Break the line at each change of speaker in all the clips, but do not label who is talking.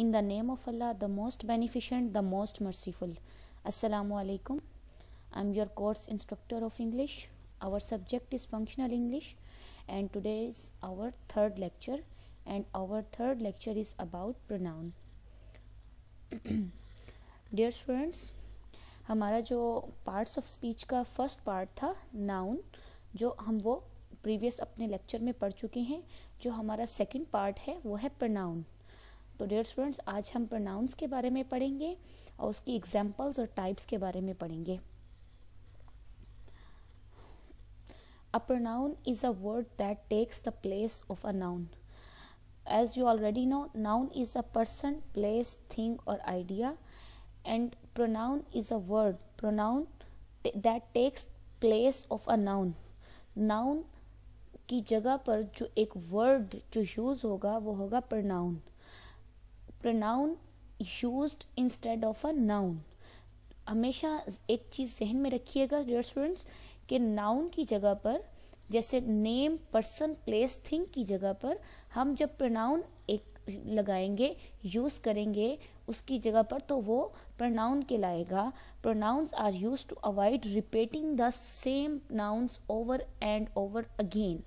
In the name of Allah the most beneficent the most merciful अस्सलाम वालेकुम I am your course instructor of English our subject is functional English and today is our third lecture and our third lecture is about pronoun dear students हमारा जो parts of speech का first part था noun जो हम वो previous अपने lecture में पढ़ चुके हैं जो हमारा सेकंड पार्ट है वो है प्रोनाउन तो डियर स्टूडेंट्स आज हम प्रोनाउंस के बारे में पढ़ेंगे और उसकी एग्जाम्पल्स और टाइप्स के बारे में पढ़ेंगे a pronoun is a word that takes the place of a noun as you already know noun is a person place thing और idea and pronoun is a word pronoun that takes place of a noun noun की जगह पर जो एक word जो use होगा वो होगा pronoun pronoun use instead of a noun हमेशा एक चीज़ जहन में रखिएगा डियर स्टूडेंट्स कि नाउन की जगह पर जैसे नेम पर्सन प्लेस थिंग की जगह पर हम जब प्रोनाउन एक लगाएंगे यूज़ करेंगे उसकी जगह पर तो वो प्रोनाउन के लाएगा pronouns are used to avoid repeating the same nouns over and over again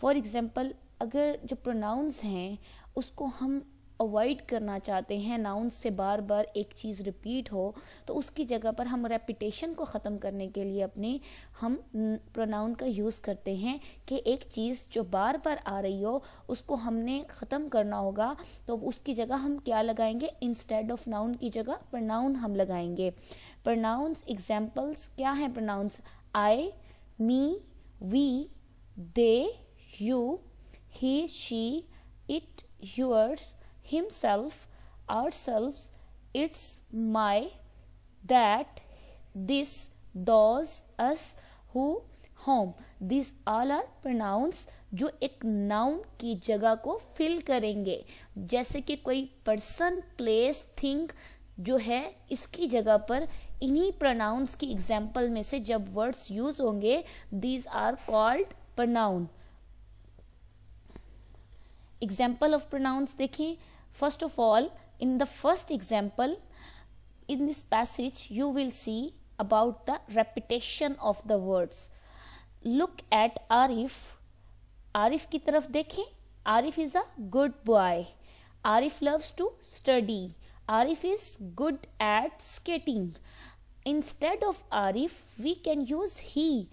for example अगर जो प्रोनाउंस हैं उसको हम अवॉइड करना चाहते हैं नाउन से बार बार एक चीज़ रिपीट हो तो उसकी जगह पर हम रेपिटेशन को ख़त्म करने के लिए अपने हम प्रोनाउन का यूज़ करते हैं कि एक चीज़ जो बार बार आ रही हो उसको हमने ख़त्म करना होगा तो उसकी जगह हम क्या लगाएंगे इंस्टेड ऑफ नाउन की जगह प्रोनाउन हम लगाएंगे प्रोनाउंस एग्जाम्पल्स क्या हैं pronouns I me we they you he she it yours himself, ourselves, it's my, that, this, those, us, who, whom this all are pronouns जो एक नाउन की जगह को फिल करेंगे जैसे कि कोई पर्सन प्लेस थिंग जो है इसकी जगह पर इन्हीं प्रोनाउंस की एग्जाम्पल में से जब वर्ड्स यूज होंगे these are called pronoun example of pronouns देखें First of all, in the first example, in this passage, you will see about the repetition of the words. Look at Arif. Arif ki taraf dekhe Arif is a good boy. Arif loves to study. Arif is good at skating. Instead of Arif, we can use he.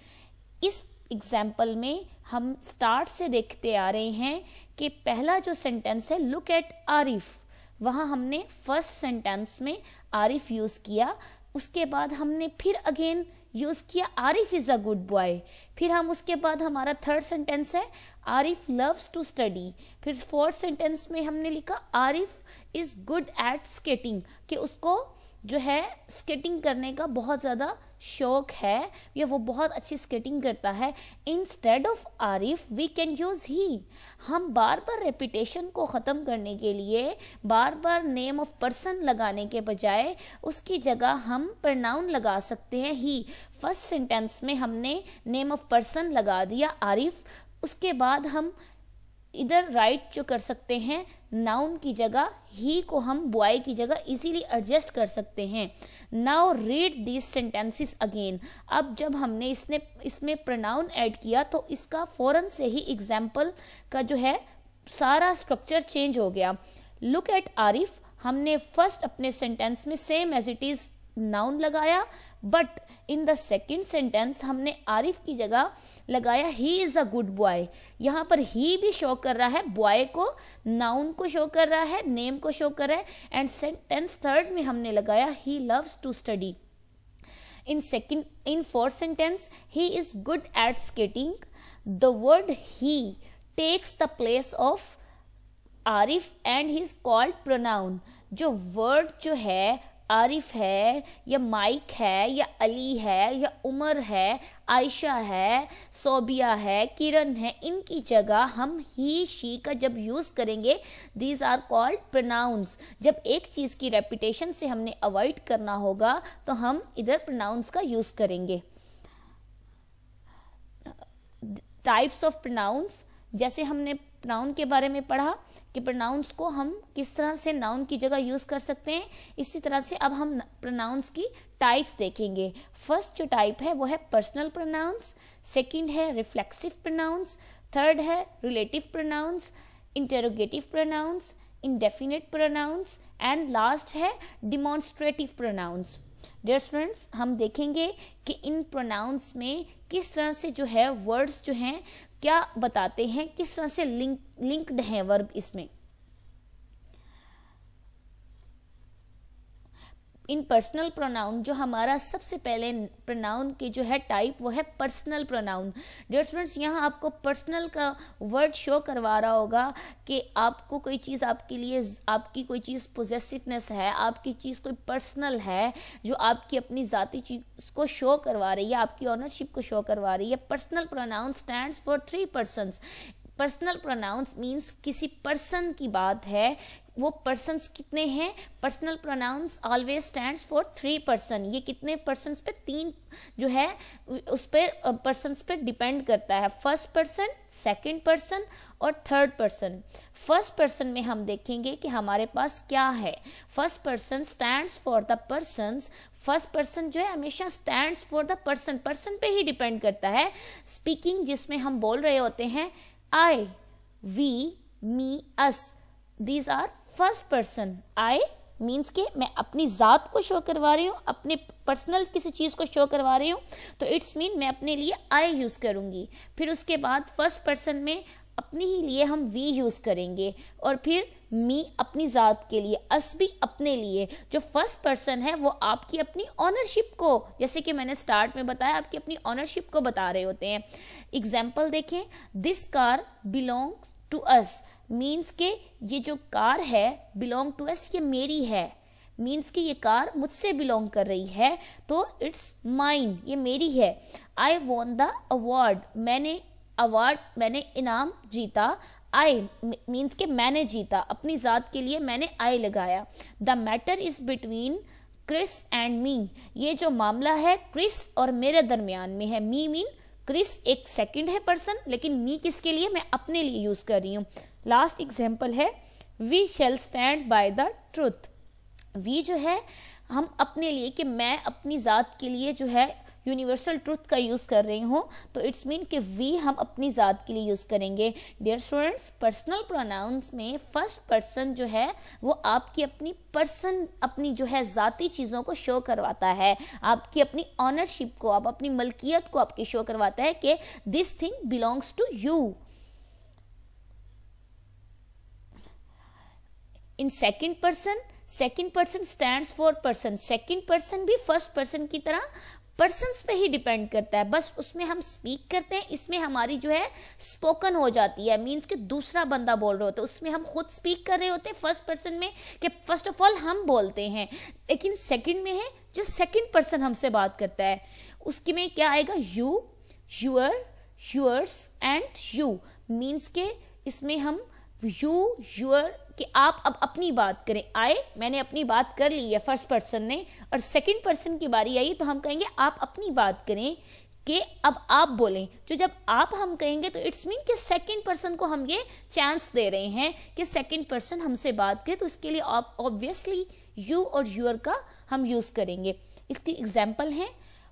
is example mein hum start se dekhte aa rahe hain कि पहला जो sentence है look at Arif वहाँ हमने first sentence में Arif use किया उसके बाद हमने फिर अगेन यूज़ किया Arif is a good boy फिर हम उसके बाद हमारा थर्ड सेंटेंस है आरिफ लव्स टू स्टडी फिर फोर्थ सेंटेंस में हमने लिखा Arif is good at skating कि उसको जो है स्केटिंग करने का बहुत ज़्यादा शौक है या वो बहुत अच्छी स्केटिंग करता है instead of Arif we can use he हम बार बार रेपिटेशन को ख़त्म करने के लिए बार बार नेम ऑफ पर्सन लगाने के बजाय उसकी जगह हम प्रनाउन लगा सकते हैं ही फर्स्ट सेंटेंस में हमने नेम ऑफ पर्सन लगा दिया आरिफ उसके बाद हम इधर राइट जो कर सकते हैं नाउन की जगह ही को हम बॉय की जगह इजीली एडजस्ट कर सकते हैं now read this sentences again अब जब हमने इसने इसमें प्रोनाउन ऐड किया तो इसका फौरन से ही एग्जाम्पल का जो है सारा स्ट्रक्चर चेंज हो गया लुक एट आरिफ हमने फर्स्ट अपने सेंटेंस में same as it is noun लगाया but in the second sentence हमने आरिफ की जगह लगाया he is a good boy यहाँ पर ही भी शो कर रहा है बॉय को नाउन को शो कर रहा है नेम को शो कर रहा है एंड सेंटेंस थर्ड में हमने लगाया he loves to study in second in fourth sentence he is good at skating the word he takes the place of Arif and he is called pronoun जो word जो है आरिफ है या माइक है या अली है या उमर है आयशा है सोबिया है किरण है इनकी जगह हम ही शी का जब यूज़ करेंगे दीज आर कॉल्ड प्रनाउंस जब एक चीज़ की रेपिटेशन से हमने अवॉइड करना होगा तो हम इधर प्रनाउंस का यूज़ करेंगे टाइप्स ऑफ प्रनाउंस जैसे हमने प्रनाउन के बारे में पढ़ा कि प्रोनाउंस को हम किस तरह से नाउन की जगह यूज़ कर सकते हैं इसी तरह से अब हम प्रोनाउंस की टाइप्स देखेंगे फर्स्ट जो टाइप है वो है पर्सनल प्रोनाउंस सेकंड है रिफ्लेक्सिव प्रोनाउंस थर्ड है relative pronouns interrogative pronouns indefinite pronouns and last है डिमॉन्स्ट्रेटिव प्रोनाउंस डियर स्टूडेंट्स हम देखेंगे कि इन प्रोनाउंस में किस तरह से जो है वर्ड्स जो हैं क्या बताते हैं किस तरह से लिंक लिंक्ड हैं वर्ब इसमें इन पर्सनल प्रोनाउन जो हमारा सबसे पहले प्रोनाउन की जो है टाइप वो है पर्सनल प्रोनाउन डियर स्टूडेंट्स यहाँ आपको पर्सनल का वर्ड शो करवा रहा होगा कि आपको कोई चीज़ आपके लिए आपकी कोई चीज़ पोजेसिवनेस है आपकी चीज़ कोई पर्सनल है जो आपकी अपनी जाति चीज़ को शो करवा रही है आपकी ऑनरशिप को शो करवा रही है personal pronoun stand for three persons personal pronouns means किसी पर्सन की बात है वो पर्सनस कितने हैं personal pronouns always stands for three person ये कितने पर्सन पे तीन जो है उस पर पर्सन पे डिपेंड करता है फर्स्ट पर्सन सेकेंड पर्सन और थर्ड पर्सन फर्स्ट पर्सन में हम देखेंगे कि हमारे पास क्या है first person stands for the person first person जो है हमेशा stand for the person person पे ही डिपेंड करता है स्पीकिंग जिसमें हम बोल रहे होते हैं I we me us these are first person I means के मैं अपनी ज़ात को शो करवा रही हूँ अपने पर्सनल किसी चीज़ को शो करवा रही हूँ तो इट्स मीन मैं अपने लिए आई यूज़ करूँगी फिर उसके बाद फर्स्ट पर्सन में अपने ही लिए हम वी यूज़ करेंगे और फिर मी अपनी ज़ात के लिए अस भी अपने लिए जो फर्स्ट पर्सन है वो आपकी अपनी ऑनरशिप को जैसे कि मैंने स्टार्ट में बताया आपकी अपनी ऑनरशिप को बता रहे होते हैं एग्जाम्पल देखें this car belongs to us means के ये जो कार है बिलोंग टू एस ये मेरी है मीन्स कि ये कार मुझसे बिलोंग कर रही है तो इट्स माइन ये मेरी है आई वॉन द अवार्ड मैंने अवार्ड मैंने इनाम जीता आई मीन्स के मैंने जीता अपनी ज़ात के लिए मैंने आई लगाया the matter is between Chris and me ये जो मामला है क्रिस और मेरे दरमियान में है मी मीन क्रिस एक सेकंड है पर्सन लेकिन मी किसके लिए मैं अपने लिए यूज़ कर रही हूँ लास्ट एग्जाम्पल है we shall stand by the truth we जो है हम अपने लिए कि मैं अपनी ज़ात के लिए जो है यूनिवर्सल ट्रूथ का यूज़ कर रही हूँ तो इट्स मीन कि वी हम अपनी ज़ात के लिए यूज़ करेंगे डियर स्टूडेंट्स पर्सनल प्रोनाउंस में फर्स्ट पर्सन जो है वो आपकी अपनी पर्सन अपनी जो है ज़ाती चीज़ों को शो करवाता है आपकी अपनी ऑनरशिप को आप अपनी मलकियत को आपकी शो करवाता है कि this thing belongs to you in second person second person stand for person second person भी फर्स्ट पर्सन की तरह पर्सन पे ही डिपेंड करता है बस उसमें हम स्पीक करते हैं इसमें हमारी जो है स्पोकन हो जाती है मीन्स कि दूसरा बंदा बोल रहा होता है उसमें हम खुद स्पीक कर रहे होते हैं फर्स्ट पर्सन में कि फर्स्ट ऑफ ऑल हम बोलते हैं लेकिन सेकेंड में है जो सेकेंड पर्सन हमसे बात करता है उसके में क्या आएगा you your yours and you means के इसमें हम यू यूर कि आप अब अपनी बात करें आए मैंने अपनी बात कर ली है फर्स्ट पर्सन ने और सेकंड पर्सन की बारी आई तो हम कहेंगे आप अपनी बात करें कि अब आप बोलें जो तो जब आप हम कहेंगे तो इट्स मीन कि सेकंड पर्सन को हम ये चांस दे रहे हैं कि सेकंड पर्सन हमसे बात करे तो इसके लिए आप ऑब्वियसली यू और यूर का हम यूज़ करेंगे इसकी एग्जाम्पल है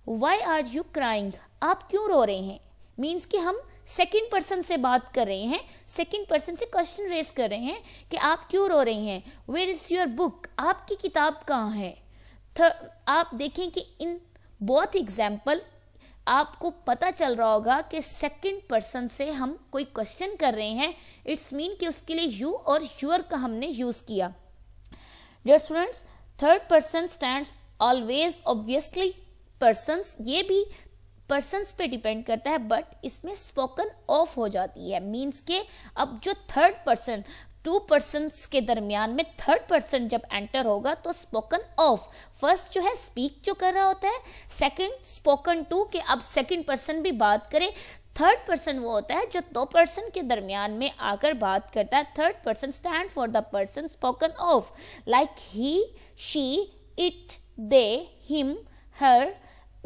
वाई आर यू क्राइंग आप क्यों रो रहे हैं मीन्स कि हम सेकंड पर्सन से बात कर रहे हैं सेकंड पर्सन से क्वेश्चन रेस कर रहे हैं कि आप क्यों रो रही हैं वेयर इज़ योर बुक आपकी किताब कहाँ है आप देखें कि इन बहुत एग्जाम्पल आपको पता चल रहा होगा कि सेकंड पर्सन से हम कोई क्वेश्चन कर रहे हैं इट्स मीन कि उसके लिए यू और यूर का हमने यूज़ किया dear students third person stand always obviously person ये भी पर्सन पे डिपेंड करता है बट इसमें स्पोकन ऑफ हो जाती है मीन्स के अब जो थर्ड पर्सन टू पर्सन के दरमियान में थर्ड पर्सन जब एंटर होगा तो स्पोकन ऑफ फर्स्ट जो है स्पीक जो कर रहा होता है सेकंड स्पोकन टू के अब सेकंड पर्सन भी बात करे थर्ड पर्सन वो होता है जो दो तो पर्सन के दरमियान में आकर बात करता है third person stand for the person spoken of like he she it they him her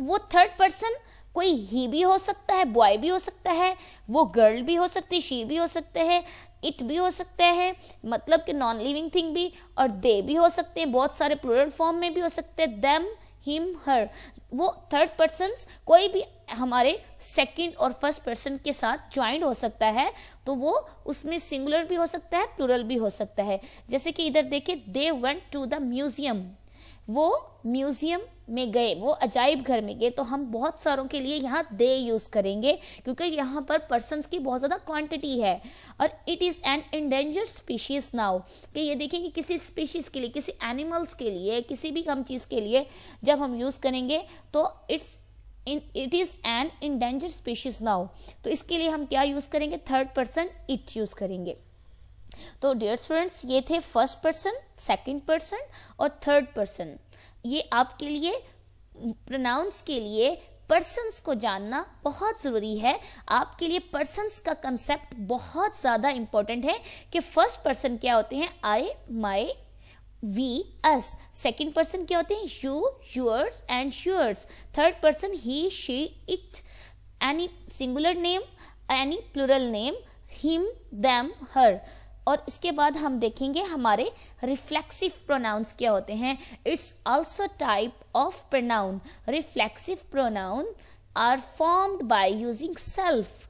वो थर्ड पर्सन कोई ही भी हो सकता है बॉय भी हो सकता है वो गर्ल भी हो सकती है शी भी हो सकते हैं इट भी हो सकते हैं मतलब कि नॉन लिविंग थिंग भी और दे भी हो सकते हैं बहुत सारे प्लूरल फॉर्म में भी हो सकते हैं देम हिम हर वो थर्ड पर्सन कोई भी हमारे सेकंड और फर्स्ट पर्सन के साथ ज्वाइंट हो सकता है तो वो उसमें सिंगुलर भी हो सकता है प्लूरल भी हो सकता है जैसे कि इधर देखिए they went to the museum वो म्यूजियम में गए वो अजाइब घर में गए तो हम बहुत सारों के लिए यहाँ दे यूज़ करेंगे क्योंकि यहाँ पर पर्सन की बहुत ज़्यादा क्वांटिटी है और it is an endangered species now कि ये देखें कि किसी स्पीशीज़ के लिए किसी एनिमल्स के लिए किसी भी हम चीज़ के लिए जब हम यूज़ करेंगे तो it's in it is an endangered species now तो इसके लिए हम क्या यूज़ करेंगे थर्ड पर्सन इट यूज़ करेंगे तो डियर स्टूडेंट्स ये थे फर्स्ट पर्सन सेकेंड पर्सन और थर्ड पर्सन ये आपके लिए प्रोनाउंस के लिए पर्सनस को जानना बहुत ज़रूरी है आपके लिए पर्सनस का कंसेप्ट बहुत ज़्यादा इम्पॉर्टेंट है कि फर्स्ट पर्सन क्या होते हैं I my we us second person क्या होते हैं you your and yours third person he she it any singular name any plural name him them her और इसके बाद हम देखेंगे हमारे रिफ्लेक्सिव प्रोनाउंस क्या होते हैं it's also type of pronoun reflexive pronoun are formed by using self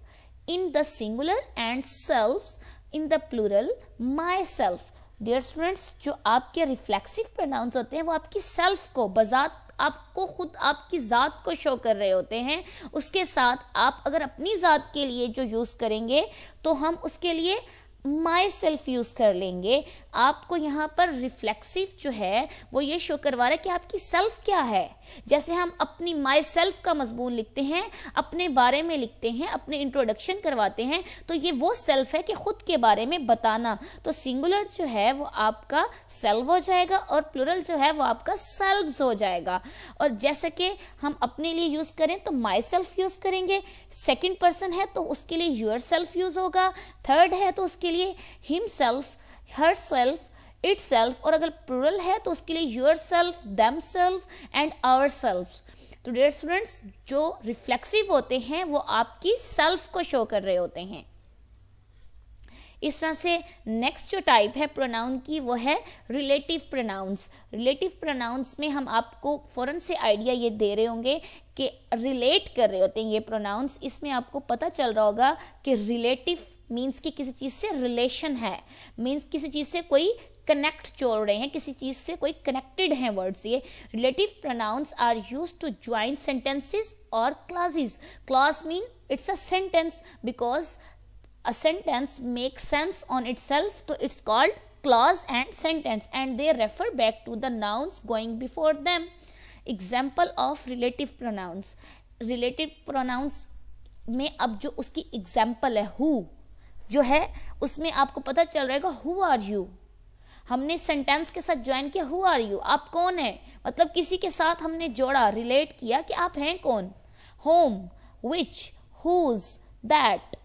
in the singular and self in the plural myself dear students जो आपके रिफ्लेक्सिव प्रोनाउंस होते हैं वो आपकी सेल्फ को बजात आपको खुद आपकी ज़ात को शो कर रहे होते हैं उसके साथ आप अगर अपनी ज़ात के लिए जो यूज़ करेंगे तो हम उसके लिए माई सेल्फ यूज़ कर लेंगे आपको यहाँ पर रिफ्लेक्सिव जो है वो ये शो करवा रहा है कि आपकी सेल्फ क्या है जैसे हम अपनी माई सेल्फ का मजमून लिखते हैं अपने बारे में लिखते हैं अपने इंट्रोडक्शन करवाते हैं तो ये वो सेल्फ है कि खुद के बारे में बताना तो सिंगुलर जो है वो आपका सेल्फ हो जाएगा और प्लुरल जो है वो आपका सेल्फ हो जाएगा और जैसे कि हम अपने लिए यूज़ करें तो माई सेल्फ यूज़ करेंगे सेकेंड पर्सन है तो उसके लिए योर सेल्फ यूज़ होगा थर्ड है तो उसके लिए लिए himself herself itself और अगर प्लूरल है तो उसके लिए yourself themselves and ourselves तो डेयर स्टूडेंट्स जो रिफ्लेक्सिव होते हैं वो आपकी सेल्फ को शो कर रहे होते हैं इस तरह से नेक्स्ट जो टाइप है प्रोनाउन की वो है रिलेटिव प्रोनाउंस रिलेटिव प्रोनाउंस में हम आपको फ़ौरन से आइडिया ये दे रहे होंगे कि रिलेट कर रहे होते हैं ये प्रोनाउंस इसमें आपको पता चल रहा होगा कि रिलेटिव मीन्स कि किसी चीज़ से रिलेशन है मीन्स किसी चीज़ से कोई कनेक्ट जोड़ रहे हैं किसी चीज़ से कोई कनेक्टेड है वर्ड्स ये relative pronouns are used to join sentences और clauses clause mean it's a sentence because a sentence make sense on itself तो it's called clause and sentence and they refer back to the nouns going before them example of relative pronouns relative pronouns में अब जो उसकी example है who जो है उसमें आपको पता चल रहेगा हु आर यू हमने सेंटेंस के साथ ज्वाइन किया हु आर यू आप कौन है मतलब किसी के साथ हमने जोड़ा रिलेट किया कि आप हैं कौन होम विच हुज दैट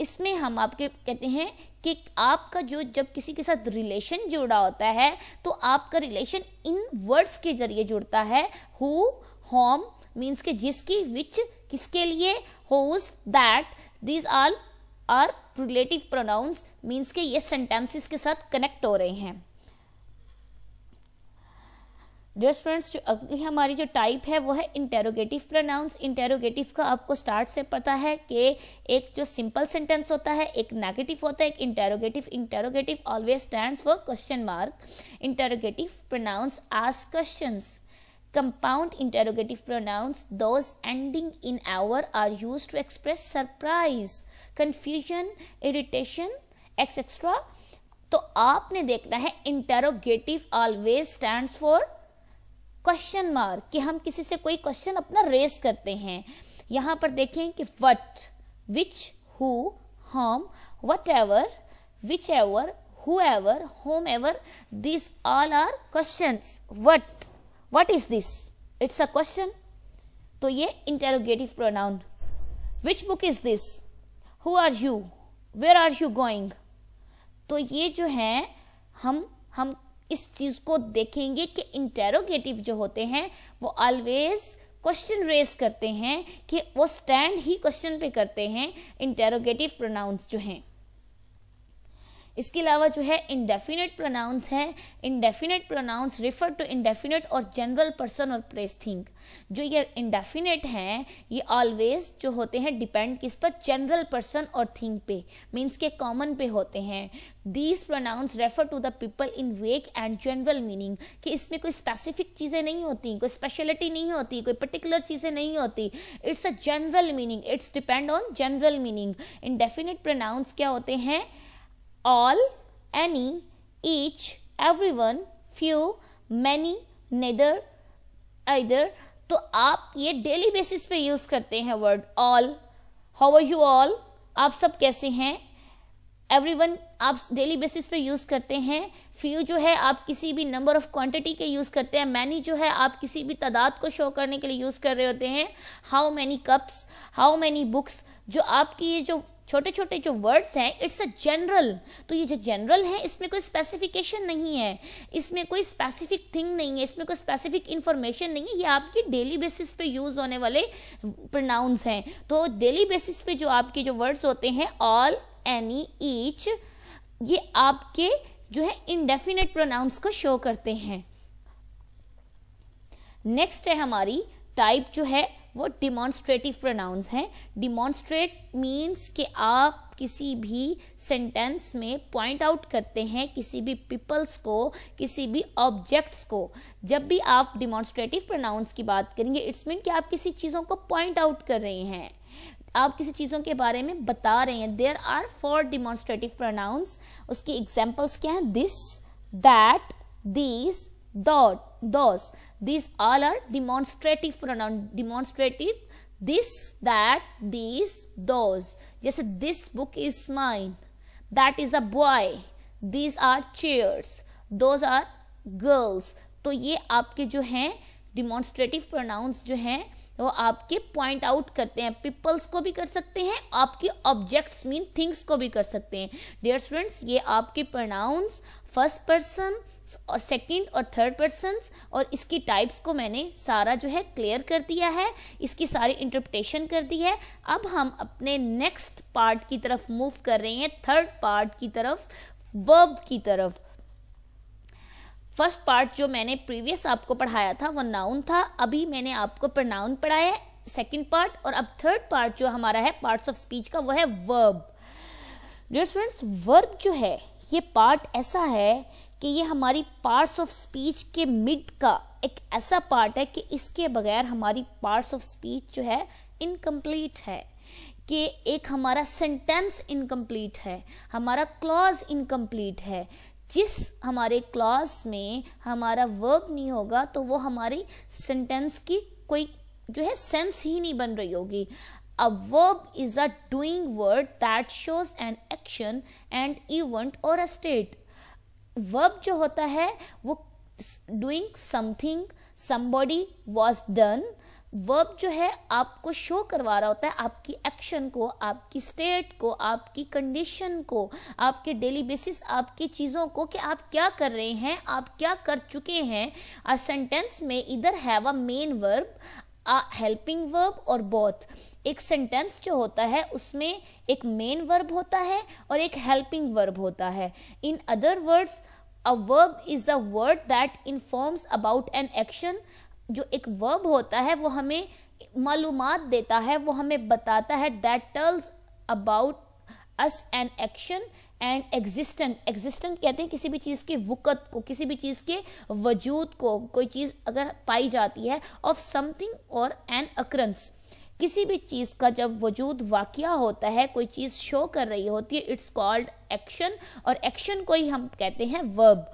इसमें हम आपके कहते हैं कि आपका जो जब किसी के साथ रिलेशन जुड़ा होता है तो आपका रिलेशन इन वर्ड्स के जरिए जुड़ता है हु होम मीन्स के जिसकी विच किसके लिए whose that these all are relative pronouns means के ये सेंटेंसेस के साथ कनेक्ट हो रहे हैं डियर फ्रेंड्स जो अगली हमारी जो टाइप है वो है इंटेरोगेटिव प्रोनाउंस इंटेरोगेटिव का आपको स्टार्ट से पता है कि एक जो सिंपल सेंटेंस होता है एक नेगेटिव होता है एक interrogative interrogative always stand for question mark interrogative pronouns ask questions Compound interrogative pronouns those ending in hour are used to express surprise, confusion, irritation, etc. तो आपने देखना है interrogative always stand for question mark कि हम किसी से कोई question अपना रेस करते हैं यहाँ पर देखें कि what which who whom whatever whichever whoever whomever this all are question what what is this it's a question तो ये interrogative pronoun which book is this who are you where are you going तो ये जो है हम हम इस चीज़ को देखेंगे कि इंटेरोगेटिव जो होते हैं वो ऑलवेज क्वेश्चन रेस करते हैं कि वो स्टैंड ही क्वेश्चन पे करते हैं इंटेरोगेटिव प्रोनाउंस जो हैं इसके अलावा जो है इनडेफिनेट प्रोनाउंस है indefinite pronouns refer to indefinite और जनरल पर्सन और प्लेस थिंग जो ये इनडेफिनेट हैं ये ऑलवेज जो होते हैं डिपेंड किस पर जनरल पर्सन और थिंग पे मीन्स के कॉमन पे होते हैं these pronouns refer to the people in vague and general meaning कि इसमें कोई स्पेसिफिक चीज़ें नहीं होती कोई स्पेशलिटी नहीं होती कोई पर्टिकुलर चीज़ें नहीं होती it's a general meaning it's depend on general meaning indefinite pronouns क्या होते हैं all, any, each, everyone, few, many, neither, either तो आप ये डेली बेसिस पे यूज करते हैं word all how are you all आप सब कैसे हैं एवरीवन आप डेली बेसिस पे यूज़ करते हैं फ्यू जो है आप किसी भी नंबर ऑफ क्वांटिटी के यूज़ करते हैं मैनी जो है आप किसी भी तादाद को शो करने के लिए यूज़ कर रहे होते हैं how many cups how many books जो आपकी ये जो छोटे छोटे जो वर्ड्स हैं इट्स अ जनरल तो ये जो जनरल है इसमें कोई स्पेसिफिकेशन नहीं है इसमें कोई स्पेसिफिक थिंग नहीं है इसमें कोई स्पेसिफिक इन्फॉर्मेशन नहीं है ये आपकी डेली बेसिस पे यूज़ होने वाले प्रोनाउंस हैं तो डेली बेसिस पे जो आपके जो वर्ड्स होते हैं ऑल एनी ईच ये आपके जो है इनडेफिनेट प्रोनाउंस को शो करते हैं नेक्स्ट है हमारी टाइप जो है वो डिमॉन्स्ट्रेटिव प्रोनाउंस हैं डिमॉन्स्ट्रेट मीन्स कि आप किसी भी सेंटेंस में पॉइंट आउट करते हैं किसी भी पीपल्स को किसी भी ऑब्जेक्ट्स को जब भी आप डिमॉन्स्ट्रेटिव प्रोनाउंस की बात करेंगे इट्स मीन कि आप किसी चीज़ों को पॉइंट आउट कर रहे हैं आप किसी चीज़ों के बारे में बता रहे हैं there are four demonstrative pronouns उसकी एग्जाम्पल्स क्या हैं this that these dot those these all are demonstrative pronoun demonstrative this that these those जैसे this book is mine that is a boy these are chairs those are girls तो ये आपके जो हैं demonstrative pronounce जो हैं वो आपके पॉइंट आउट करते हैं पीपल्स को भी कर सकते हैं आपके ऑब्जेक्ट्स मीन थिंग्स को भी कर सकते हैं डियर स्टूडेंट्स ये आपके प्रोनाउंस फर्स्ट पर्सन सेकंड और थर्ड पर्सन और इसकी टाइप्स को मैंने सारा जो है क्लियर कर दिया है इसकी सारी इंटरप्रिटेशन कर दी है अब हम अपने नेक्स्ट पार्ट की तरफ मूव कर रहे हैं थर्ड पार्ट की तरफ वर्ब की तरफ फर्स्ट पार्ट जो मैंने प्रीवियस आपको पढ़ाया था वो नाउन था अभी मैंने आपको प्रनाउन पढ़ाया है सेकेंड पार्ट और अब थर्ड पार्ट जो हमारा है पार्ट ऑफ स्पीच का वो है वर्ब डियर स्टूडेंट्स वर्ब जो है ये पार्ट ऐसा है कि ये हमारी पार्ट्स ऑफ स्पीच के मिड का एक ऐसा पार्ट है कि इसके बगैर हमारी पार्ट्स ऑफ स्पीच जो है इनकम्प्लीट है कि एक हमारा सेंटेंस इनकम्प्लीट है हमारा क्लॉज इनकम्प्लीट है जिस हमारे क्लॉज में हमारा वर्ब नहीं होगा तो वो हमारी सेंटेंस की कोई जो है सेंस ही नहीं बन रही होगी a verb is a doing word that shows an action and event और अ स्टेट वर्ब जो होता है वो doing something somebody was done verb जो है आपको शो करवा रहा होता है आपकी एक्शन को आपकी स्टेट को आपकी कंडीशन को आपके डेली बेसिस आपकी चीज़ों को कि आप क्या कर रहे हैं आप क्या कर चुके हैं अ सेंटेंस में इधर have a main verb a helping verb और बोथ एक सेंटेंस जो होता है उसमें एक मेन वर्ब होता है और एक हेल्पिंग वर्ब होता है in other words a verb is a word that informs about an action जो एक वर्ब होता है वो हमें मालूम देता है वो हमें बताता है that tells about us an action and existent existent कहते हैं किसी भी चीज़ की वक़त को किसी भी चीज़ के वजूद को कोई चीज़ अगर पाई जाती है ऑफ समथिंग और एन अक्रंस किसी भी चीज़ का जब वजूद वाक़ होता है कोई चीज़ शो कर रही होती है इट्स कॉल्ड एक्शन और एक्शन को ही हम कहते हैं verb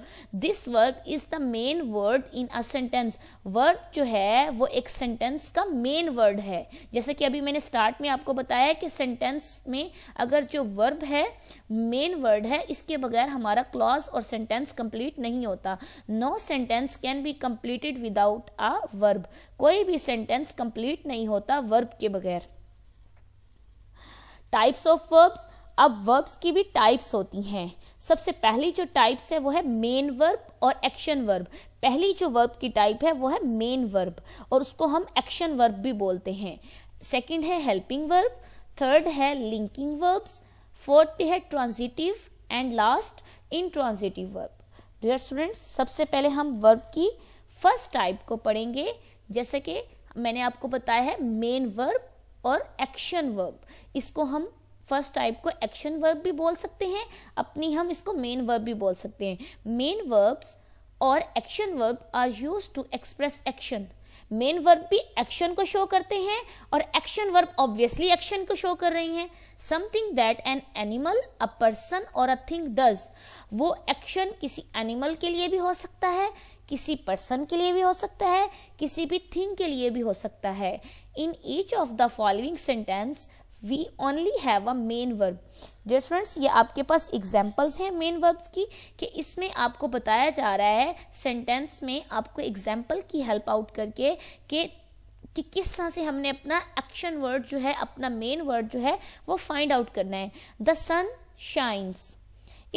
this verb is the main word in a sentence verb जो है वो एक सेंटेंस का मेन वर्ड है जैसे कि अभी मैंने स्टार्ट में आपको बताया कि सेंटेंस में अगर जो वर्ब है मेन वर्ड है इसके बगैर हमारा क्लॉज और सेंटेंस कंप्लीट नहीं होता no sentence can be completed without a verb कोई भी सेंटेंस कंप्लीट नहीं होता वर्ब के बगैर टाइप्स ऑफ वर्ब्स अब वर्ब्स की भी टाइप्स होती हैं सबसे पहली जो टाइप्स है वो है मेन वर्ब और एक्शन वर्ब पहली जो वर्ब की टाइप है वो है मेन वर्ब और उसको हम एक्शन वर्ब भी बोलते हैं सेकंड है हेल्पिंग वर्ब थर्ड है लिंकिंग वर्ब्स फोर्थ है transitive and last intransitive verb dear students सबसे पहले हम वर्ब की फर्स्ट टाइप को पढ़ेंगे जैसे कि मैंने आपको बताया है मेन वर्ब और एक्शन वर्ब इसको हम फर्स्ट टाइप को एक्शन वर्ब भी बोल सकते हैं अपनी हम इसको मेन वर्ब भी बोल सकते हैं मेन वर्ब्स और action verb are used to express action main verb भी एक्शन को शो करते हैं और एक्शन वर्ब ऑब्वियसली एक्शन को शो कर रही हैं something that an animal a person और अ थिंग डज वो एक्शन किसी एनिमल के लिए भी हो सकता है किसी पर्सन के लिए भी हो सकता है किसी भी थिंग के लिए भी हो सकता है in each of the following sentence we only have a main verb dear friends ये आपके पास एग्जाम्पल्स हैं मेन वर्ब्स की कि इसमें आपको बताया जा रहा है सेंटेंस में आपको एग्जाम्पल की हेल्प आउट करके कि कि किस तरह से हमने अपना एक्शन वर्ड जो है अपना मेन वर्ड जो है वो फाइंड आउट करना है द सन शाइन्स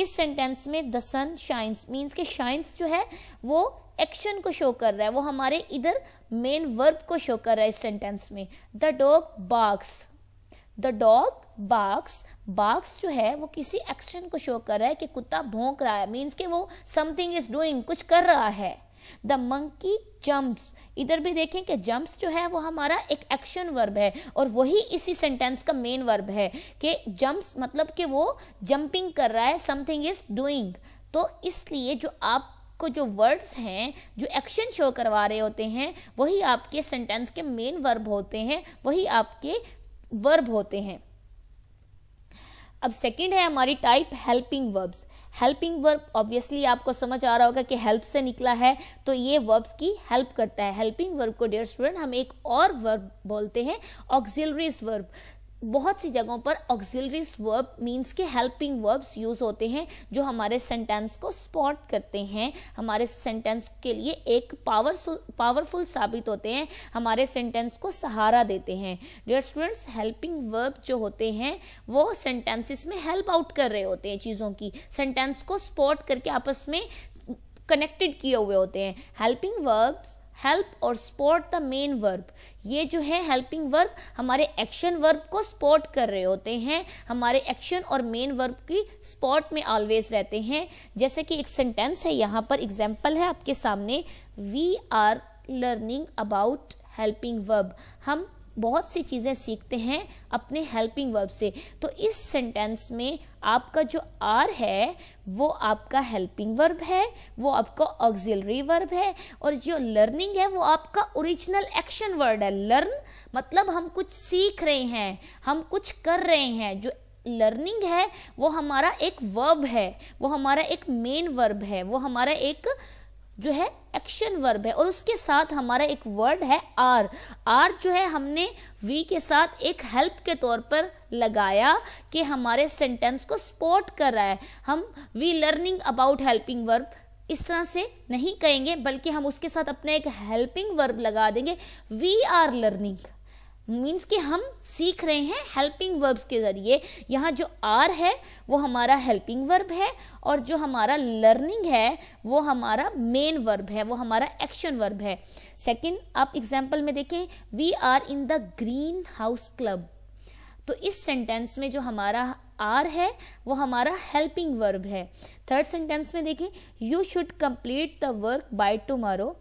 इस सेंटेंस में द सन शाइन्स मीन्स के शाइन्स जो है वो एक्शन को शो कर रहा है वो हमारे इधर मेन वर्ब को शो कर रहा है इस सेंटेंस में the dog barks the dog barks barks जो है वो किसी एक्शन को शो कर रहा है कि कुत्ता भोंक रहा है मीन्स कि वो समथिंग इज डूइंग कुछ कर रहा है द मंकी जम्प्स इधर भी देखें कि जम्प्स जो है वो हमारा एक एक्शन वर्ब है और वही इसी सेंटेंस का मेन वर्ब है कि जम्प्स मतलब कि वो जंपिंग कर रहा है समथिंग इज डूइंग तो इसलिए जो आप को जो वर्ड्स हैं जो एक्शन शो करवा रहे होते हैं वही आपके सेंटेंस के मेन वर्ब होते हैं वही आपके वर्ब होते हैं अब सेकंड है हमारी type helping verbs helping verb obviously आपको समझ आ रहा होगा कि हेल्प से निकला है तो ये वर्ब्स की हेल्प करता है हेल्पिंग वर्ब को डियर स्टूडेंट हम एक और वर्ब बोलते हैं ऑक्सिलरीज वर्ब बहुत सी जगहों पर ऑक्सिलरी वर्ब मीन्स के हेल्पिंग वर्ब्स यूज होते हैं जो हमारे सेंटेंस को स्पॉट करते हैं हमारे सेंटेंस के लिए एक पावरफुल पावरफुल साबित होते हैं हमारे सेंटेंस को सहारा देते हैं डियर स्टूडेंट्स हेल्पिंग वर्ब जो होते हैं वो सेंटेंसेस में हेल्प आउट कर रहे होते हैं चीज़ों की सेंटेंस को स्पॉट करके आपस में कनेक्टेड किए हुए होते हैं हेल्पिंग वर्ब्स हेल्प और सपोर्ट द मेन वर्ब ये जो है हेल्पिंग वर्ब हमारे एक्शन वर्ब को सपोर्ट कर रहे होते हैं हमारे एक्शन और मेन वर्ब की सपोर्ट में ऑलवेज रहते हैं जैसे कि एक सेंटेंस है यहाँ पर एग्जाम्पल है आपके सामने we are learning about helping verb हम बहुत सी चीज़ें सीखते हैं अपने हेल्पिंग वर्ब से तो इस सेंटेंस में आपका जो आर है वो आपका हेल्पिंग वर्ब है वो आपका ऑक्सिलरी वर्ब है और जो लर्निंग है वो आपका ओरिजिनल एक्शन वर्ड है लर्न मतलब हम कुछ सीख रहे हैं हम कुछ कर रहे हैं जो लर्निंग है वो हमारा एक वर्ब है वो हमारा एक मेन वर्ब है वो हमारा एक जो है एक्शन वर्ब है और उसके साथ हमारा एक वर्ड है आर आर जो है हमने वी के साथ एक हेल्प के तौर पर लगाया कि हमारे सेंटेंस को सपोर्ट कर रहा है हम we learning about helping verb इस तरह से नहीं कहेंगे बल्कि हम उसके साथ अपना एक हेल्पिंग वर्ब लगा देंगे वी आर लर्निंग मीन्स कि हम सीख रहे हैं हेल्पिंग वर्ब्स के ज़रिए यहाँ जो आर है वो हमारा हेल्पिंग वर्ब है और जो हमारा लर्निंग है वो हमारा मेन वर्ब है वो हमारा एक्शन वर्ब है सेकंड आप एग्जांपल में देखें we are in the green house club तो इस सेंटेंस में जो हमारा आर है वो हमारा हेल्पिंग वर्ब है थर्ड सेंटेंस में देखें you should complete the work by tomorrow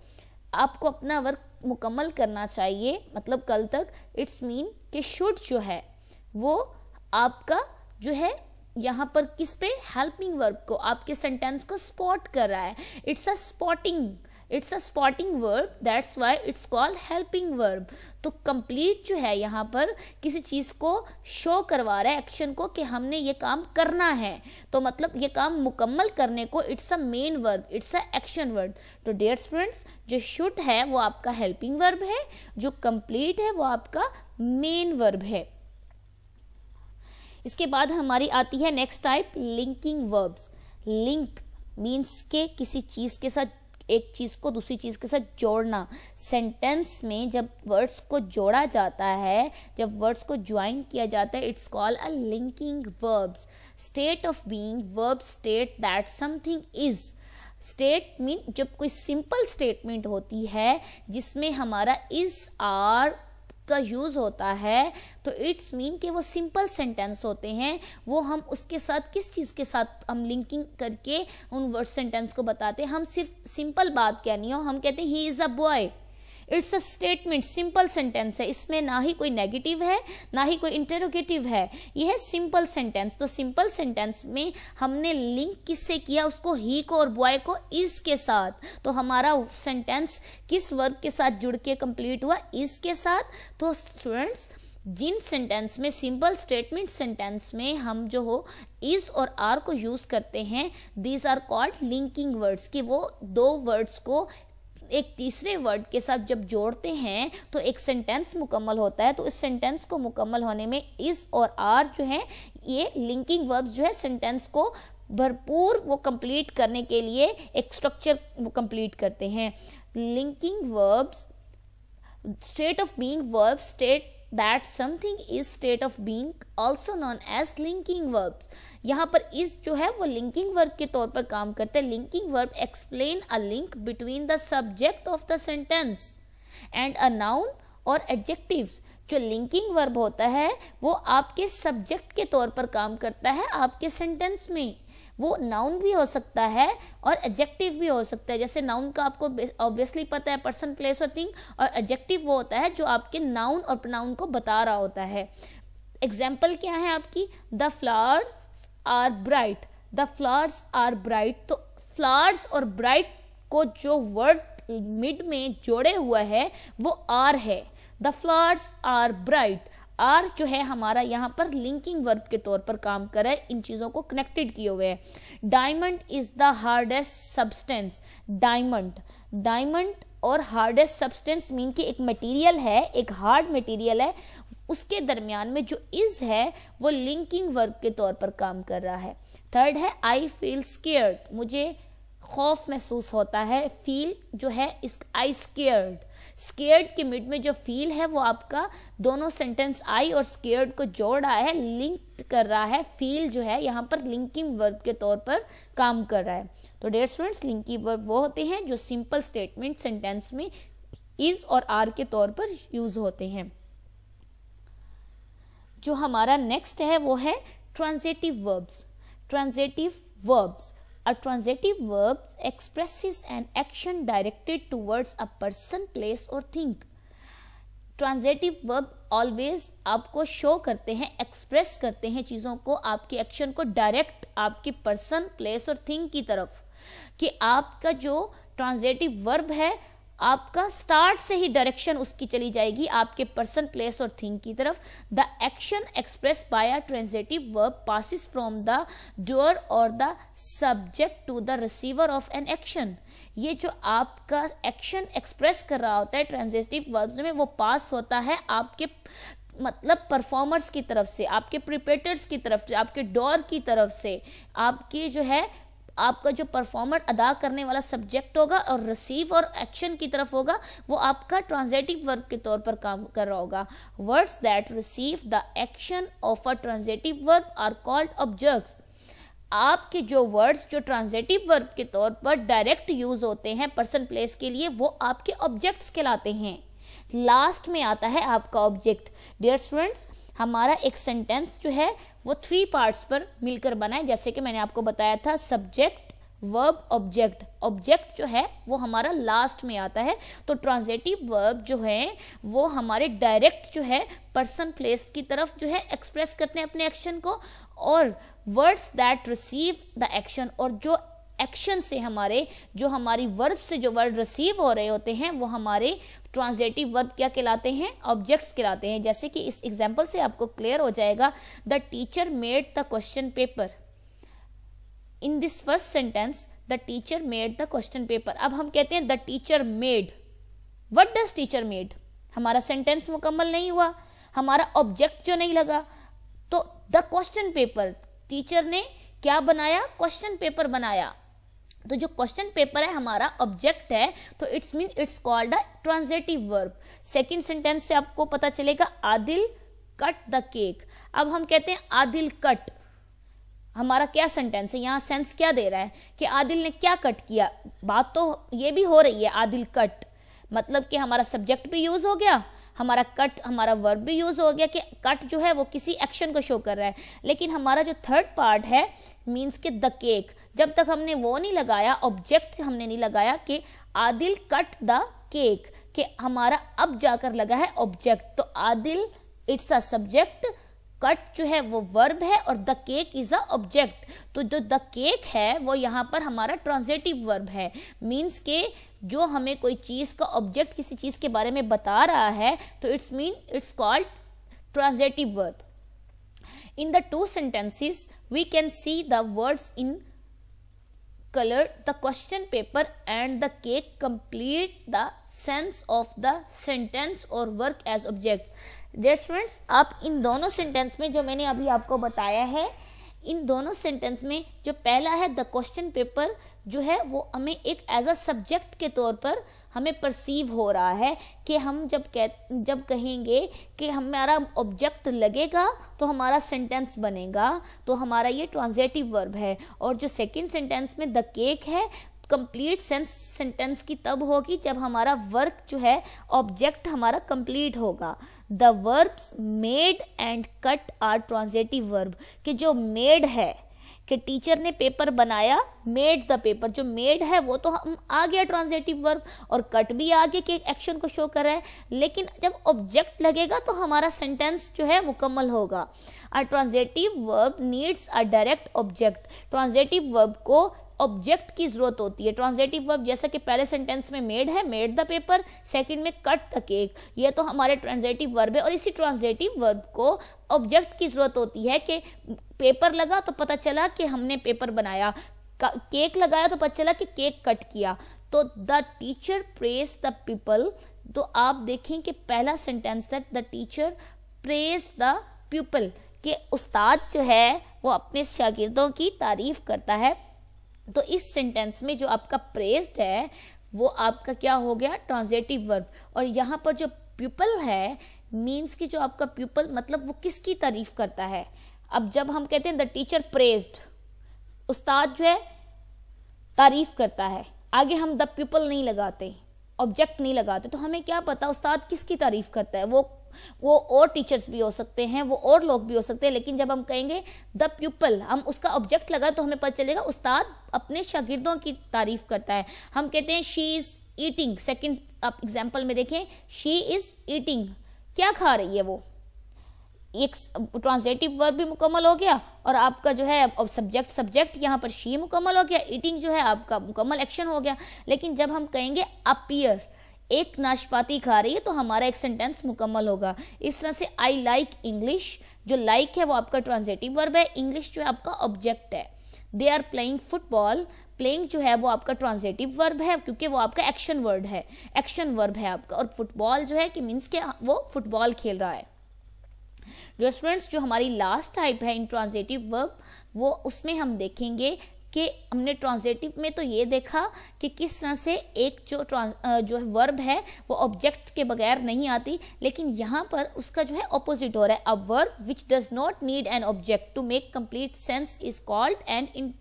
आपको अपना वर्क मुकम्मल करना चाहिए मतलब कल तक इट्स मीन कि शुड जो है वो आपका जो है यहाँ पर किस पे हेल्पिंग वर्ब को आपके सेंटेंस को स्पॉट कर रहा है it's a spotting it's a spotting verb that's why it's called helping verb तो कंप्लीट जो है यहाँ पर किसी चीज़ को शो करवा रहा है एक्शन को कि हमने ये काम करना है तो मतलब ये काम मुकम्मल करने को it's a main verb it's a action verb तो डेयर स्टूडेंट्स जो शुड है वो आपका हेल्पिंग वर्ब है जो कंप्लीट है वो आपका मेन वर्ब है इसके बाद हमारी आती है next type linking verbs link means के किसी चीज़ के साथ एक चीज़ को दूसरी चीज़ के साथ जोड़ना सेंटेंस में जब वर्ड्स को जोड़ा जाता है जब वर्ड्स को ज्वाइन किया जाता है it's call a linking verbs state of being verb state that something is state mean जब कोई सिंपल स्टेटमेंट होती है जिसमें हमारा इज आर का यूज़ होता है तो इट्स मीन कि वो सिंपल सेंटेंस होते हैं वो हम उसके साथ किस चीज़ के साथ हम लिंकिंग करके उन वर्ड सेंटेंस को बताते हैं हम सिर्फ सिंपल बात कहनी हो हम कहते हैं he is a boy it's a statement simple sentence है इसमें ना ही कोई नेगेटिव है ना ही कोई इंटरोगेटिव है यह है सिंपल सेंटेंस तो सिंपल सेंटेंस में हमने लिंक किससे किया उसको ही को और बॉय को इज के साथ तो हमारा सेंटेंस किस वर्ग के साथ जुड़ के कंप्लीट हुआ इज के साथ तो स्टूडेंट्स जिन सेंटेंस में सिंपल स्टेटमेंट सेंटेंस में हम जो हो इज और आर को यूज करते हैं these are called linking words कि वो दो वर्ड्स को एक तीसरे वर्ड के साथ जब जोड़ते हैं तो एक सेंटेंस मुकम्मल होता है तो इस सेंटेंस को मुकम्मल होने में इस और आर जो है ये लिंकिंग वर्ब जो है सेंटेंस को भरपूर वो कंप्लीट करने के लिए एक स्ट्रक्चर वो कंप्लीट करते हैं linking verbs state of being verb state that something is state of being also known as linking verbs यहाँ पर इज जो है वो लिंकिंग वर्ब के तौर पर काम करते हैं linking verb explain a link between the subject of the sentence and a noun or adjectives जो लिंकिंग वर्ब होता है वो आपके सब्जेक्ट के तौर पर काम करता है आपके सेंटेंस में वो नाउन भी हो सकता है और एडजेक्टिव भी हो सकता है जैसे नाउन का आपको ऑब्वियसली पता है पर्सन प्लेस और थिंग और एडजेक्टिव वो होता है जो आपके नाउन और प्रोनाउन को बता रहा होता है एग्जाम्पल क्या है आपकी the flowers are bright the flowers are bright तो फ्लावर्स और ब्राइट को जो वर्ड मिड में जोड़े हुआ है वो आर है the flowers are bright are जो है हमारा यहाँ पर लिंकिंग वर्ब के तौर पर काम कर रहा है इन चीज़ों को कनेक्टेड किए हुए है diamond is the hardest substance diamond diamond और हार्डेस्ट सब्सटेंस मीन कि एक मटेरियल है एक हार्ड मटेरियल है उसके दरमियान में जो इज़ है वो लिंकिंग वर्ब के तौर पर काम कर रहा है थर्ड है आई फील स्केयर्ड मुझे खौफ महसूस होता है फील जो है इस आई स्केयर्ड स्केयर्ड के मिड में जो फील है वो आपका दोनों सेंटेंस आई और स्केयर्ड को जोड़ रहा है लिंक कर रहा है फील जो है यहाँ पर लिंकिंग वर्ब के तौर पर काम कर रहा है तो डेयर स्टूडेंट्स लिंकिंग वर्ब वो होते हैं जो सिंपल स्टेटमेंट सेंटेंस में इज और आर के तौर पर यूज होते हैं जो हमारा नेक्स्ट है वो है transitive verbs transitive verbs A transitive verb expresses an action directed towards a person, place or thing. Transitive verb always आपको शो करते हैं एक्सप्रेस करते हैं चीज़ों को आपके एक्शन को डायरेक्ट आपके पर्सन प्लेस और थिंग की तरफ कि आपका जो ट्रांजेटिव वर्ब है आपका स्टार्ट से ही डायरेक्शन उसकी चली जाएगी आपके पर्सन प्लेस और थिंग की तरफ the action express by a transitive verb passes from the doer or the subject to the receiver of an action ये जो आपका एक्शन एक्सप्रेस कर रहा होता है ट्रांजेटिव वर्ब में वो पास होता है आपके मतलब परफॉर्मर्स की तरफ से आपके प्रिपेटर्स की तरफ से आपके डोर की तरफ से आपके जो है आपका जो परफॉर्मर अदा करने वाला सब्जेक्ट होगा और रिसीव और एक्शन की तरफ होगा वो आपका ट्रांजेटिव वर्ब के तौर पर काम कर रहा होगा words that receive the action of a transitive verb are called objects आपके जो वर्ड्स जो ट्रांजेटिव वर्ब के तौर पर डायरेक्ट यूज होते हैं पर्सन प्लेस के लिए वो आपके ऑब्जेक्ट्स कहलाते हैं लास्ट में आता है आपका ऑब्जेक्ट डियर स्टूडेंट्स हमारा एक सेंटेंस जो है वो थ्री पार्ट्स पर मिलकर बना है जैसे कि मैंने आपको बताया था सब्जेक्ट वर्ब ऑब्जेक्ट ऑब्जेक्ट जो है वो हमारा लास्ट में आता है तो ट्रांजेटिव वर्ब जो है वो हमारे डायरेक्ट जो है पर्सन प्लेस की तरफ जो है एक्सप्रेस करते हैं अपने एक्शन को और words that receive the action और जो एक्शन से हमारे जो हमारी वर्ब से जो वर्ड रिसीव हो रहे होते हैं वो हमारे ट्रांजेटिव वर्ब क्या कहलाते हैं ऑब्जेक्ट्स कहलाते हैं जैसे कि इस एग्जाम्पल से आपको क्लियर हो जाएगा the teacher made the question paper in this first sentence the teacher made the question paper अब हम कहते हैं the teacher made what does teacher made हमारा सेंटेंस मुकम्मल नहीं हुआ हमारा ऑब्जेक्ट जो नहीं लगा तो द क्वेश्चन पेपर टीचर ने क्या बनाया क्वेश्चन पेपर बनाया तो जो क्वेश्चन पेपर है हमारा ऑब्जेक्ट है तो it's mean it's called a transitive verb second sentence से आपको पता चलेगा आदिल कट द केक अब हम कहते हैं आदिल कट हमारा क्या सेंटेंस है यहाँ सेंस क्या दे रहा है कि आदिल ने क्या कट किया बात तो ये भी हो रही है आदिल कट मतलब कि हमारा सब्जेक्ट भी यूज हो गया हमारा कट हमारा वर्ब भी यूज हो गया कि कट जो है वो किसी एक्शन को शो कर रहा है लेकिन हमारा जो थर्ड पार्ट है मीन्स के द केक जब तक हमने वो नहीं लगाया ऑब्जेक्ट हमने नहीं लगाया कि आदिल कट द केक कि हमारा अब जाकर लगा है ऑब्जेक्ट तो Adil it's a subject cut जो है वो वर्ब है और the cake is a object तो जो द केक है वो यहाँ पर हमारा ट्रांजेटिव वर्ब है मीन्स के जो हमें कोई चीज़ का ऑब्जेक्ट किसी चीज़ के बारे में बता रहा है तो it's mean it's called transitive verb in the two sentences we can see the words in colored the question paper and the cake complete the sense of the sentence or work as objects dear students आप इन दोनों sentence में जो मैंने अभी आपको बताया है इन दोनों सेंटेंस में जो पहला है द क्वेश्चन पेपर जो है वो हमें एक एज अ सब्जेक्ट के तौर पर हमें परसीव हो रहा है कि हम जब कह जब कहेंगे कि हमारा ऑब्जेक्ट लगेगा तो हमारा सेंटेंस बनेगा तो हमारा ये ट्रांजेटिव वर्ब है और जो सेकंड सेंटेंस में द केक है कंप्लीट सेंस सेंटेंस की तब होगी जब हमारा वर्क जो है ऑब्जेक्ट हमारा कंप्लीट होगा the verbs made and cut are transitive verb कि जो मेड है कि टीचर ने पेपर बनाया मेड द पेपर जो मेड है वो तो हम आ गया ट्रांजेटिव वर्ब और कट भी आगे कि एक्शन को शो कर रहा है लेकिन जब ऑब्जेक्ट लगेगा तो हमारा सेंटेंस जो है मुकम्मल होगा और transitive verb needs a direct object transitive verb को ऑब्जेक्ट की जरूरत होती है ट्रांसलेटिव वर्ब जैसा कि पहले सेंटेंस में मेड है मेड द पेपर सेकंड में कट द केक ये तो हमारे ट्रांसलेटिव वर्ब है और इसी ट्रांसलेटिव वर्ब को ऑब्जेक्ट की जरूरत होती है कि पेपर लगा तो पता चला कि हमने पेपर बनाया केक लगाया तो पता चला कि केक कट किया तो the teacher press the people तो आप देखें कि पहला sentence that the teacher press the people के उस्ताद जो है वो अपने शागिर्दों की तारीफ करता है तो इस सेंटेंस में जो आपका प्रेस्ड है वो आपका क्या हो गया ट्रांजेटिव वर्ब और यहाँ पर जो पीपल है मीन्स की जो आपका पीपल मतलब वो किसकी तारीफ करता है अब जब हम कहते हैं द टीचर प्रेस्ड उस्ताद जो है तारीफ करता है आगे हम द पीपल नहीं लगाते ऑब्जेक्ट नहीं लगाते तो हमें क्या पता उस्ताद किसकी तारीफ करता है वो वो और टीचर्स भी हो सकते हैं वो और लोग भी हो सकते हैं लेकिन जब हम कहेंगे द पीपल हम उसका ऑब्जेक्ट लगा तो हमें पता चलेगा उस्ताद अपने शागिर्दों की तारीफ करता है हम कहते हैं शी इज़ ईटिंग सेकेंड आप एग्जाम्पल में देखें शी इज़ ईटिंग क्या खा रही है वो एक ट्रांसलेटिव वर्ब भी मुकम्मल हो गया और आपका जो है अब सब्जेक्ट सब्जेक्ट यहाँ पर शी मुकम्मल हो गया ईटिंग जो है आपका मुकम्मल एक्शन हो गया लेकिन जब हम कहेंगे अपियर एक नाशपाती खा रही है तो हमारा एक सेंटेंस मुकम्मल होगा इस तरह से आई लाइक इंग्लिश जो लाइक like है वो आपका ट्रांजेटिव वर्ब है इंग्लिश जो है आपका ऑब्जेक्ट है they are playing football playing जो है वो आपका ट्रांजेटिव वर्ब है क्योंकि वो आपका एक्शन वर्ड है एक्शन वर्ब है आपका और फुटबॉल जो है कि मीन्स के वो फुटबॉल खेल रहा है जो स्टूडेंट्स जो हमारी लास्ट टाइप है इन ट्रांजेटिव वर्ब वो उसमें हम देखेंगे कि हमने ट्रांजेटिव में तो ये देखा कि किस तरह से एक जो जो है वर्ब है वो ऑब्जेक्ट के बगैर नहीं आती लेकिन यहाँ पर उसका जो है ऑपोजिट हो रहा है अब verb which does not need an object to make complete sense is called and in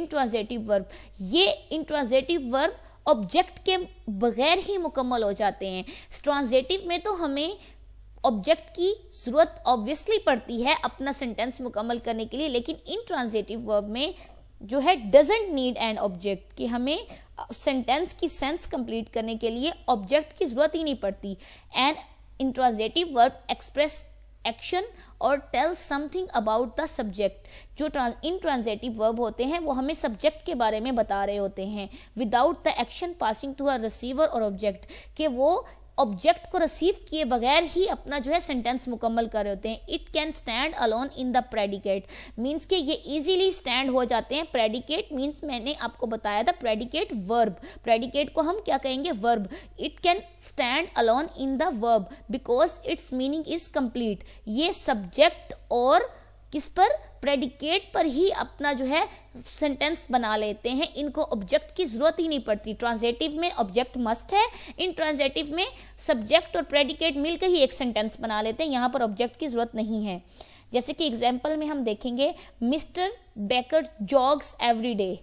intransitive verb ये इंट्राजेटिव वर्ब ऑब्जेक्ट के बगैर ही मुकम्मल हो जाते हैं ट्रांजेटिव में तो हमें ऑब्जेक्ट की ज़रूरत ऑब्वियसली पड़ती है अपना सेंटेंस मुकम्मल करने के लिए लेकिन इन ट्रांजेटिव वर्ब में जो है डजेंट नीड एन ऑब्जेक्ट कि हमें सेंटेंस uh, की सेंस कंप्लीट करने के लिए ऑब्जेक्ट की जरूरत ही नहीं पड़ती an intransitive verb express action or tell something about the subject जो इन ट्रांजेटिव वर्ब होते हैं वो हमें सब्जेक्ट के बारे में बता रहे होते हैं without the action passing to a receiver or object कि वो ऑब्जेक्ट को रिसीव किए बगैर ही अपना जो है सेंटेंस मुकम्मल कर रहे होते हैं it can stand alone in the predicate means के ये इजीली स्टैंड हो जाते हैं प्रेडिकेट मीन्स मैंने आपको बताया था प्रेडिकेट वर्ब प्रेडिकेट को हम क्या कहेंगे verb it can stand alone in the verb because its meaning is complete ये सब्जेक्ट और किस पर प्रेडिकेट पर ही अपना जो है सेंटेंस बना लेते हैं इनको ऑब्जेक्ट की ज़रूरत ही नहीं पड़ती ट्रांजेटिव में ऑब्जेक्ट मस्ट है इन ट्रांजेटिव में सब्जेक्ट और प्रेडिकेट मिलकर ही एक सेंटेंस बना लेते हैं यहाँ पर ऑब्जेक्ट की ज़रूरत नहीं है जैसे कि एग्जाम्पल में हम देखेंगे mister Baker jogs every day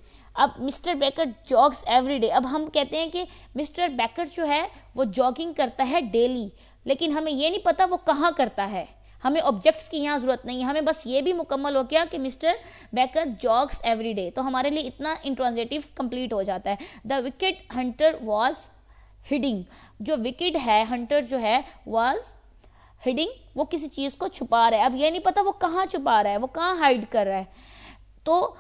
अब mister Baker jogs every day अब हम कहते हैं कि मिस्टर बेकर जो है वो जॉगिंग करता है डेली लेकिन हमें ये नहीं पता वो कहाँ करता है हमें ऑब्जेक्ट्स की यहाँ ज़रूरत नहीं है हमें बस ये भी मुकम्मल हो गया कि mister Baker jogs every day तो हमारे लिए इतना इंट्रांजेटिव कंप्लीट हो जाता है the wicket hunter was hiding जो विकेट है हंटर जो है वॉज हिडिंग वो किसी चीज़ को छुपा रहा है अब ये नहीं पता वो कहाँ छुपा रहा है वो कहाँ हाइड कर रहा है तो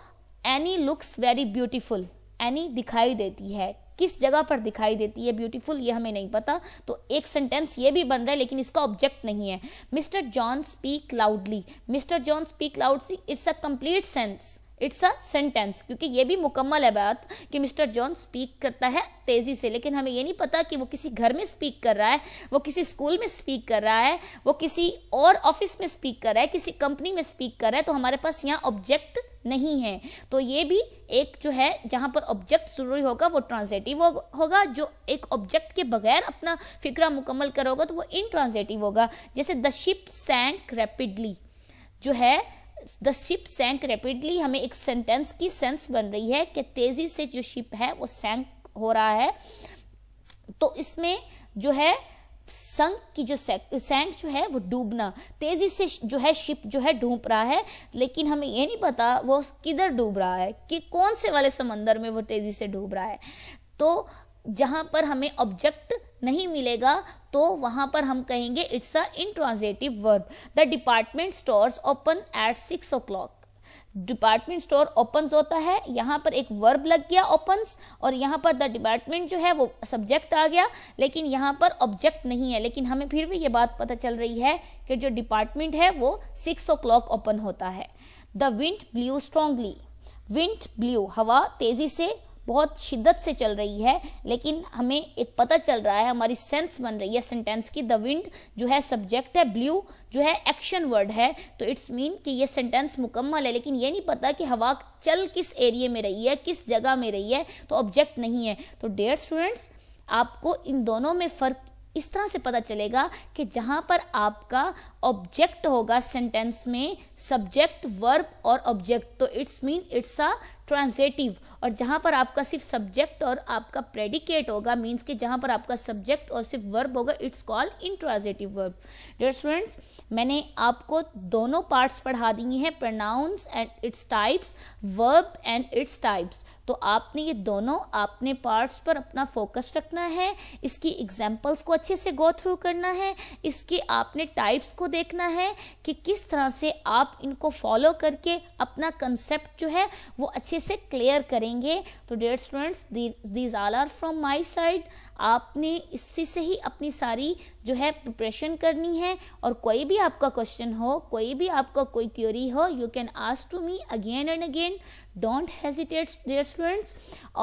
Annie looks very beautiful Annie दिखाई देती है किस जगह पर दिखाई देती है ब्यूटीफुल ये हमें नहीं पता तो एक सेंटेंस ये भी बन रहा है लेकिन इसका ऑब्जेक्ट नहीं है mister John speak loudly mister John speak loudly it's a complete sense it's a sentence क्योंकि ये भी मुकम्मल है बात कि मिस्टर जॉन स्पीक करता है तेज़ी से लेकिन हमें ये नहीं पता कि वो किसी घर में स्पीक कर रहा है वो किसी स्कूल में स्पीक कर रहा है वो किसी और ऑफिस में स्पीक कर रहा है किसी कंपनी में स्पीक कर रहा है तो हमारे पास यहाँ ऑब्जेक्ट नहीं है तो ये भी एक जो है जहाँ पर ऑब्जेक्ट ज़रूरी होगा वो ट्रांजेटिव हो, होगा जो एक ऑब्जेक्ट के बगैर अपना फिक्रा मुकम्मल करोगे तो वो इनट्रांजेटिव होगा जैसे द शिप सैंक रैपिडली जो है द शिप सैंक रैपिडली हमें एक सेंटेंस की सेंस बन रही है कि तेज़ी से जो शिप है वो सैंक हो रहा है तो इसमें जो है संक की जो सैंक जो है वो डूबना तेजी से जो है शिप जो है डूब रहा है लेकिन हमें ये नहीं पता वो किधर डूब रहा है कि कौन से वाले समंदर में वो तेजी से डूब रहा है तो जहाँ पर हमें ऑब्जेक्ट नहीं मिलेगा तो वहाँ पर हम कहेंगे it's a intransitive verb the department stores open at six o'clock department store open होता है यहाँ पर एक वर्ब लग गया ओपन और यहाँ पर द डिपार्टमेंट जो है वो सब्जेक्ट आ गया लेकिन यहाँ पर ऑब्जेक्ट नहीं है लेकिन हमें फिर भी ये बात पता चल रही है कि जो डिपार्टमेंट है वो सिक्स ओ क्लॉक ओपन होता है the wind blew strongly wind blew हवा तेजी से बहुत शिद्दत से चल रही है लेकिन हमें एक पता चल रहा है हमारी सेंस बन रही है सेंटेंस की द विंड जो है सब्जेक्ट है ब्लू जो है एक्शन वर्ड है तो इट्स मीन कि ये सेंटेंस मुकम्मल है लेकिन ये नहीं पता कि हवा चल किस एरिए में रही है किस जगह में रही है तो ऑब्जेक्ट नहीं है तो डेयर स्टूडेंट्स आपको इन दोनों में फ़र्क इस तरह से पता चलेगा कि जहां पर आपका ऑब्जेक्ट होगा सेंटेंस में सब्जेक्ट वर्ब और ऑब्जेक्ट तो it's mean it's a transitive और जहाँ पर आपका सिर्फ सब्जेक्ट और आपका प्रेडिकेट होगा मीन्स कि जहाँ पर आपका सब्जेक्ट और सिर्फ वर्ब होगा it's called intransitive verb dear students मैंने आपको दोनों पार्ट्स पढ़ा दिए हैं pronouns and its types verb and its types तो आपने ये दोनों आपने पार्ट्स पर अपना फोकस रखना है इसकी एग्जाम्पल्स को अच्छे से गो थ्रू करना है इसके आपने टाइप्स को देखना है कि किस तरह से आप इनको फॉलो करके अपना कंसेप्ट जो है वो अच्छे अच्छे से क्लियर करेंगे तो dear students these all are from my side आपने इसी से ही अपनी सारी जो है प्रिपरेशन करनी है और कोई भी आपका क्वेश्चन हो कोई भी आपका कोई क्यूरी हो you can ask to me again and again don't hesitate dear students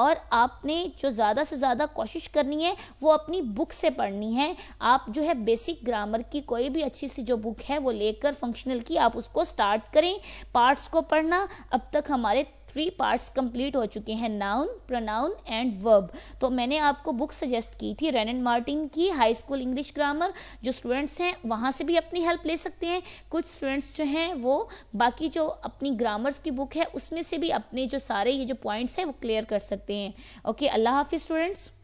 और आपने जो ज़्यादा से ज़्यादा कोशिश करनी है वो अपनी बुक से पढ़नी है आप जो है बेसिक ग्रामर की कोई भी अच्छी सी जो बुक है वो लेकर फंक्शनल की आप उसको स्टार्ट करें पार्ट्स को पढ़ना अब तक हमारे थ्री पार्ट्स कंप्लीट हो चुके हैं नाउन प्रोनाउन एंड वर्ब तो मैंने आपको बुक सजेस्ट की थी रेन एंड मार्टिन की हाई स्कूल इंग्लिश ग्रामर जो स्टूडेंट्स हैं वहाँ से भी अपनी हेल्प ले सकते हैं कुछ स्टूडेंट्स जो हैं वो बाकी जो अपनी ग्रामर्स की बुक है उसमें से भी अपने जो सारे ये जो पॉइंट्स हैं वो क्लियर कर सकते हैं ओके अल्लाह हाफि स्टूडेंट्स